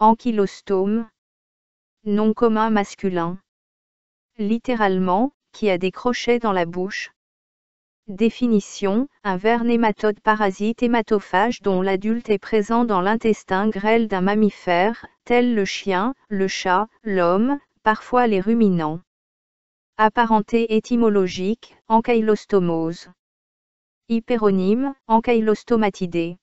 Ankylostome. Nom commun masculin. Littéralement, qui a des crochets dans la bouche. Définition, un ver nématode parasite hématophage dont l'adulte est présent dans l'intestin grêle d'un mammifère, tel le chien, le chat, l'homme, parfois les ruminants. Apparenté étymologique, ankylostomose. Hyperonyme, ankylostomatidée.